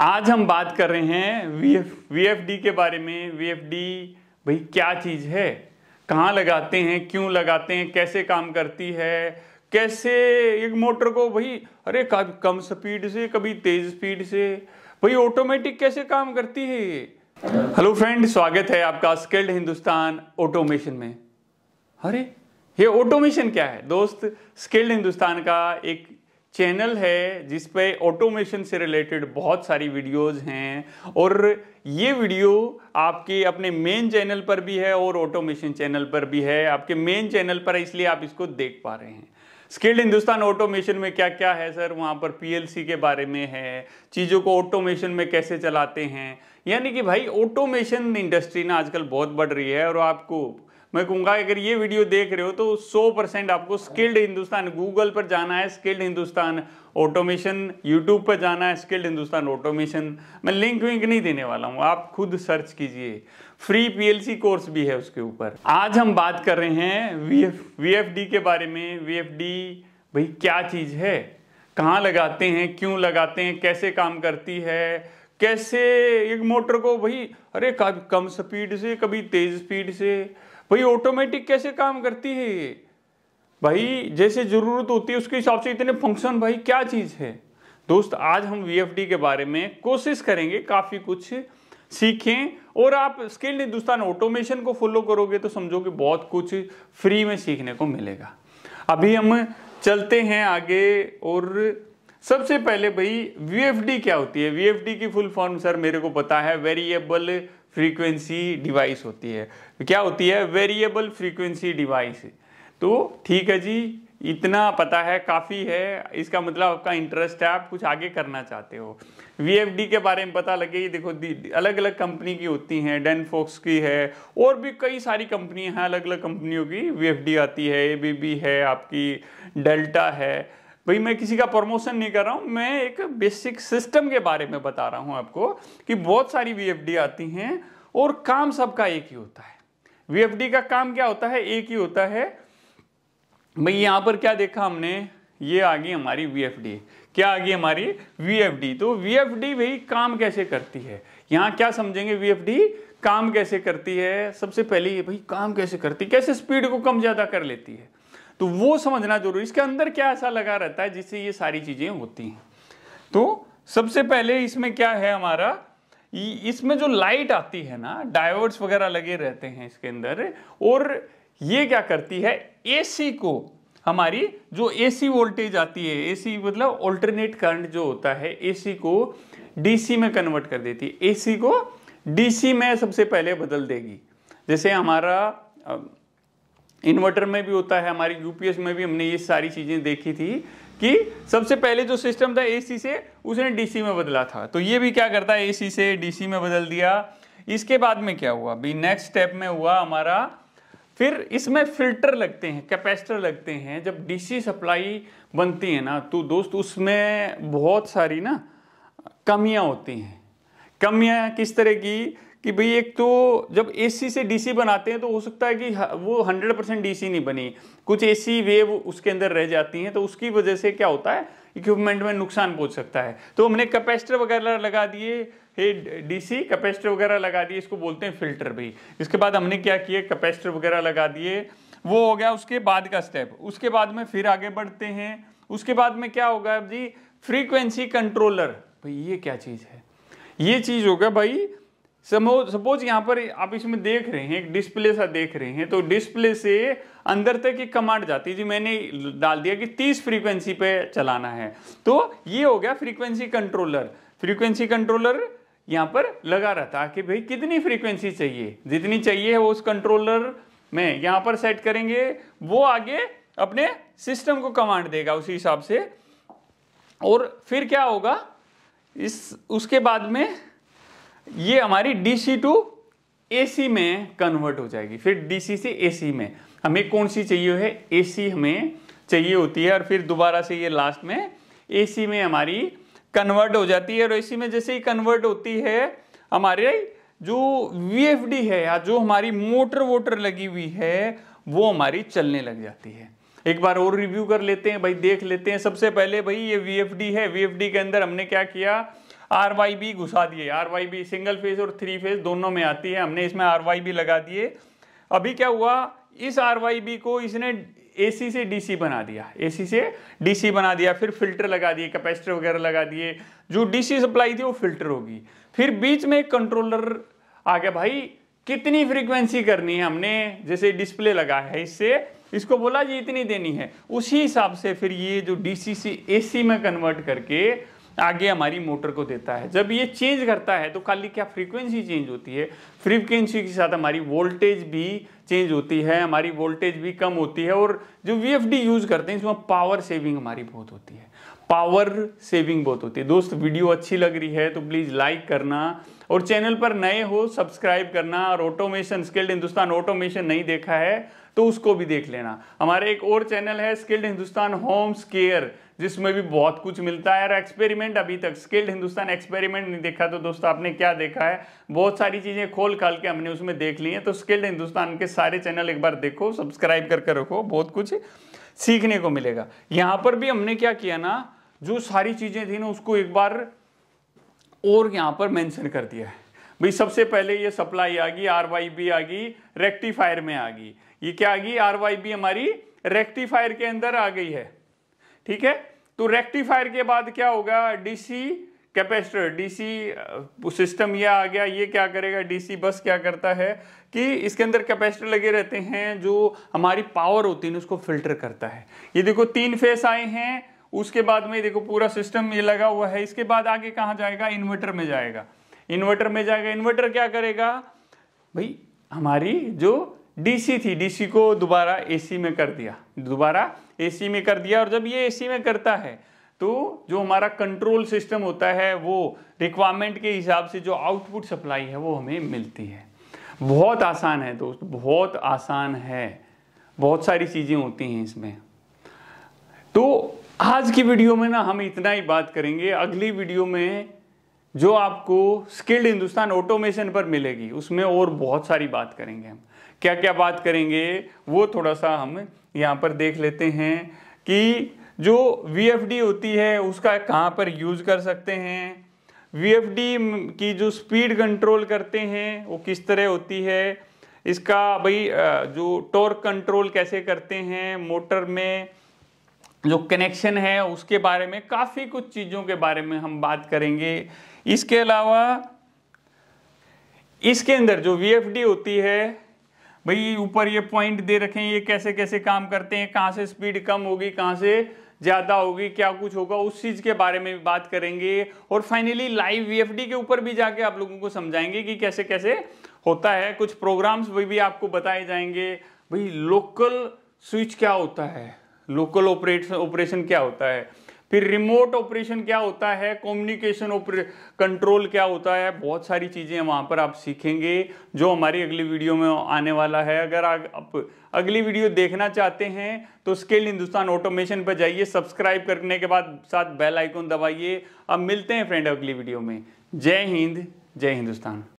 आज हम बात कर रहे हैं वी एफ के बारे में वी एफ भाई क्या चीज़ है कहाँ लगाते हैं क्यों लगाते हैं कैसे काम करती है कैसे एक मोटर को भाई अरे कम स्पीड से कभी तेज स्पीड से भाई ऑटोमेटिक कैसे काम करती है ये हेलो फ्रेंड स्वागत है आपका स्किल्ड हिंदुस्तान ऑटोमेशन में अरे ये ऑटोमेशन क्या है दोस्त स्किल्ड हिंदुस्तान का एक चैनल है जिस पे ऑटोमेशन से रिलेटेड बहुत सारी वीडियोस हैं और ये वीडियो आपके अपने मेन चैनल पर भी है और ऑटोमेशन चैनल पर भी है आपके मेन चैनल पर है इसलिए आप इसको देख पा रहे हैं स्किल्ड हिंदुस्तान ऑटोमेशन में क्या क्या है सर वहाँ पर पीएलसी के बारे में है चीज़ों को ऑटोमेशन में कैसे चलाते हैं यानी कि भाई ऑटोमेशन इंडस्ट्री ना आजकल बहुत बढ़ रही है और आपको मैं कहूँगा अगर ये वीडियो देख रहे हो तो 100 परसेंट आपको स्किल्ड हिंदुस्तान गूगल पर जाना है स्किल्ड हिंदुस्तान ऑटोमेशन यूट्यूब पर जाना है स्किल्ड हिंदुस्तान ऑटोमेशन मैं लिंक विंक नहीं देने वाला हूँ आप खुद सर्च कीजिए फ्री पीएलसी कोर्स भी है उसके ऊपर आज हम बात कर रहे हैं वी एफ के बारे में वी भाई क्या चीज़ है कहाँ लगाते हैं क्यों लगाते हैं कैसे काम करती है कैसे एक मोटर को भाई अरे कम स्पीड से कभी तेज स्पीड से भाई ऑटोमेटिक कैसे काम करती है ये भाई जैसे ज़रूरत होती है उसके हिसाब से इतने फंक्शन भाई क्या चीज़ है दोस्त आज हम वी के बारे में कोशिश करेंगे काफ़ी कुछ सीखें और आप स्किल्ड हिंदुस्तान ऑटोमेशन को फॉलो करोगे तो समझो कि बहुत कुछ फ्री में सीखने को मिलेगा अभी हम चलते हैं आगे और सबसे पहले भाई वी क्या होती है वी की फुल फॉर्म सर मेरे को पता है वेरिएबल फ्रीक्वेंसी डिवाइस होती है क्या होती है वेरिएबल फ्रीक्वेंसी डिवाइस तो ठीक है जी इतना पता है काफ़ी है इसका मतलब आपका इंटरेस्ट है आप कुछ आगे करना चाहते हो वी के बारे में पता लगे ये देखो अलग अलग कंपनी की होती हैं डेन फोक्स की है और भी कई सारी कंपनियां हैं अलग अलग कंपनियों की वी आती है ए है आपकी डेल्टा है भाई मैं किसी का प्रमोशन नहीं कर रहा हूँ मैं एक बेसिक सिस्टम के बारे में बता रहा हूँ आपको कि बहुत सारी वी आती हैं और काम सबका एक ही होता है वी का काम क्या होता है एक ही होता है भाई यहाँ पर क्या देखा हमने ये आ गई हमारी वी क्या आ गई हमारी वी तो वी एफ भाई काम कैसे करती है यहाँ क्या समझेंगे वी काम कैसे करती है सबसे पहले ये भाई काम कैसे करती है कैसे स्पीड को कम ज़्यादा कर लेती है तो वो समझना जरूरी इसके अंदर क्या ऐसा लगा रहता है जिससे ये सारी चीजें होती हैं तो सबसे पहले इसमें क्या है हमारा इसमें जो लाइट आती है ना डायोड्स वगैरह लगे रहते हैं इसके अंदर और ये क्या करती है एसी को हमारी जो एसी वोल्टेज आती है एसी मतलब ऑल्टरनेट करंट जो होता है एसी को डीसी में कन्वर्ट कर देती है एसी को डीसी में सबसे पहले बदल देगी जैसे हमारा इन्वर्टर में भी होता है हमारी यूपीएस में भी हमने ये सारी चीज़ें देखी थी कि सबसे पहले जो सिस्टम था एसी से उसने डीसी में बदला था तो ये भी क्या करता है एसी से डीसी में बदल दिया इसके बाद में क्या हुआ अभी नेक्स्ट स्टेप में हुआ हमारा फिर इसमें फिल्टर लगते हैं कैपेसिटर लगते हैं जब डीसी सप्लाई बनती है ना तो दोस्त उसमें बहुत सारी ना कमियां होती हैं कमियां किस तरह की कि भाई एक तो जब एसी से डीसी बनाते हैं तो हो सकता है कि वो 100 परसेंट डी नहीं बनी कुछ एसी वेव उसके अंदर रह जाती हैं तो उसकी वजह से क्या होता है इक्विपमेंट में नुकसान पहुंच सकता है तो हमने कैपेसिटर वगैरह लगा दिए हे डीसी कैपेसिटर वगैरह लगा दिए इसको बोलते हैं फिल्टर भी इसके बाद हमने क्या किया कैपेसिटर वगैरह लगा दिए वो हो गया उसके बाद का स्टेप उसके बाद में फिर आगे बढ़ते हैं उसके बाद में क्या होगा जी फ्रीक्वेंसी कंट्रोलर भाई ये क्या चीज़ है ये चीज़ होगा भाई सपोज यहाँ पर आप इसमें देख रहे हैं एक डिस्प्ले सा देख रहे हैं तो डिस्प्ले से अंदर तक एक कमांड जाती है जी मैंने डाल दिया कि 30 फ्रीक्वेंसी पे चलाना है तो ये हो गया फ्रीक्वेंसी कंट्रोलर फ्रीक्वेंसी कंट्रोलर यहाँ पर लगा रहता कि भाई कितनी फ्रीक्वेंसी चाहिए जितनी चाहिए वो उस कंट्रोलर में यहाँ पर सेट करेंगे वो आगे अपने सिस्टम को कमांड देगा उसी हिसाब से और फिर क्या होगा इस उसके बाद में ये हमारी डीसी टू एसी में कन्वर्ट हो जाएगी फिर डीसी से एसी में हमें कौन सी चाहिए है एसी हमें चाहिए होती है और फिर दोबारा से ये लास्ट में एसी में हमारी कन्वर्ट हो जाती है और एसी में जैसे ही कन्वर्ट होती है हमारे जो वीएफडी है या जो हमारी मोटर वोटर लगी हुई है वो हमारी चलने लग जाती है एक बार और रिव्यू कर लेते हैं भाई देख लेते हैं सबसे पहले भाई ये वीएफडी है वीएफडी के अंदर हमने क्या किया आर वाई बी घुसा दिए R Y B single phase और थ्री फेज दोनों में आती है हमने इसमें आर वाई बी लगा दिए अभी क्या हुआ इस आर वाई बी को इसने एसी से डीसी बना दिया एसी से डीसी बना दिया फिर फिल्टर लगा दिए कैपेसिटर वगैरह लगा दिए जो डीसी सप्लाई थी वो फिल्टर होगी फिर बीच में एक कंट्रोलर आ गया भाई कितनी फ्रीक्वेंसी करनी है हमने जैसे डिस्प्ले लगा है इससे इसको बोला जी इतनी देनी है उसी हिसाब से फिर ये जो डीसी से एसी में कन्वर्ट करके आगे हमारी मोटर को देता है जब ये चेंज करता है तो खाली क्या फ्रीक्वेंसी चेंज होती है फ्रीक्वेंसी के साथ हमारी वोल्टेज भी चेंज होती है हमारी वोल्टेज भी कम होती है और जो वी यूज़ करते हैं इसमें पावर सेविंग हमारी बहुत होती है पावर सेविंग बहुत होती है दोस्त वीडियो अच्छी लग रही है तो प्लीज़ लाइक करना और चैनल पर नए हो सब्सक्राइब करना और ऑटोमेशन स्किल्ड हिंदुस्तान ऑटोमेशन नहीं देखा है तो उसको भी देख लेना हमारे एक और चैनल है स्किल्ड हिंदुस्तान होम्स केयर जिसमें भी बहुत कुछ मिलता है और एक्सपेरिमेंट अभी तक स्किल्ड हिंदुस्तान एक्सपेरिमेंट नहीं देखा तो दोस्तों आपने क्या देखा है बहुत सारी चीज़ें खोल खाल के हमने उसमें देख ली हैं तो स्किल्ड हिंदुस्तान के सारे चैनल एक बार देखो सब्सक्राइब करके रखो बहुत कुछ सीखने को मिलेगा यहाँ पर भी हमने क्या किया ना जो सारी चीज़ें थी ना उसको एक बार और यहाँ पर मेंशन कर दिया है भाई सबसे पहले ये सप्लाई आ गई आर वाई बी आ गई रेक्टिफायर में आ गई ये क्या आ गई आर वाई बी हमारी रेक्टिफायर के अंदर आ गई है ठीक है तो रेक्टिफायर के बाद क्या होगा डीसी कैपेसिटर डीसी सिस्टम यह आ गया ये क्या करेगा डीसी बस क्या करता है कि इसके अंदर कैपेसिटर लगे रहते हैं जो हमारी पावर होती है उसको फिल्टर करता है ये देखो तीन फेस आए हैं उसके बाद में देखो पूरा सिस्टम ये लगा हुआ है इसके बाद आगे कहाँ जाएगा इन्वर्टर में जाएगा इन्वर्टर में जाएगा इन्वर्टर क्या करेगा भाई हमारी जो डीसी थी डीसी को दोबारा एसी में कर दिया दोबारा एसी में कर दिया और जब ये एसी में करता है तो जो हमारा कंट्रोल सिस्टम होता है वो रिक्वायरमेंट के हिसाब से जो आउटपुट सप्लाई है वो हमें मिलती है बहुत आसान है दोस्त बहुत आसान है बहुत सारी चीज़ें होती हैं इसमें तो आज की वीडियो में ना हम इतना ही बात करेंगे अगली वीडियो में जो आपको स्किल्ड हिंदुस्तान ऑटोमेशन पर मिलेगी उसमें और बहुत सारी बात करेंगे हम क्या क्या बात करेंगे वो थोड़ा सा हम यहाँ पर देख लेते हैं कि जो वी होती है उसका कहाँ पर यूज कर सकते हैं वी की जो स्पीड कंट्रोल करते हैं वो किस तरह होती है इसका भाई जो टॉर्क कंट्रोल कैसे करते हैं मोटर में जो कनेक्शन है उसके बारे में काफ़ी कुछ चीज़ों के बारे में हम बात करेंगे इसके अलावा इसके अंदर जो वी होती है भाई ऊपर ये पॉइंट दे रखे हैं ये कैसे कैसे काम करते हैं कहाँ से स्पीड कम होगी कहाँ से ज़्यादा होगी क्या कुछ होगा उस चीज़ के बारे में भी बात करेंगे और फाइनली लाइव वी के ऊपर भी जाके आप लोगों को समझाएंगे कि कैसे कैसे होता है कुछ प्रोग्राम्स भी, भी आपको बताए जाएंगे भाई लोकल स्विच क्या होता है लोकल ऑपरेट ऑपरेशन क्या होता है फिर रिमोट ऑपरेशन क्या होता है कम्युनिकेशन कंट्रोल क्या होता है बहुत सारी चीज़ें वहाँ पर आप सीखेंगे जो हमारी अगली वीडियो में आने वाला है अगर आप अगली वीडियो देखना चाहते हैं तो स्किल हिंदुस्तान ऑटोमेशन पर जाइए सब्सक्राइब करने के बाद साथ बेल आइकॉन दबाइए अब मिलते हैं फ्रेंड अगली वीडियो में जय हिंद जय हिंदुस्तान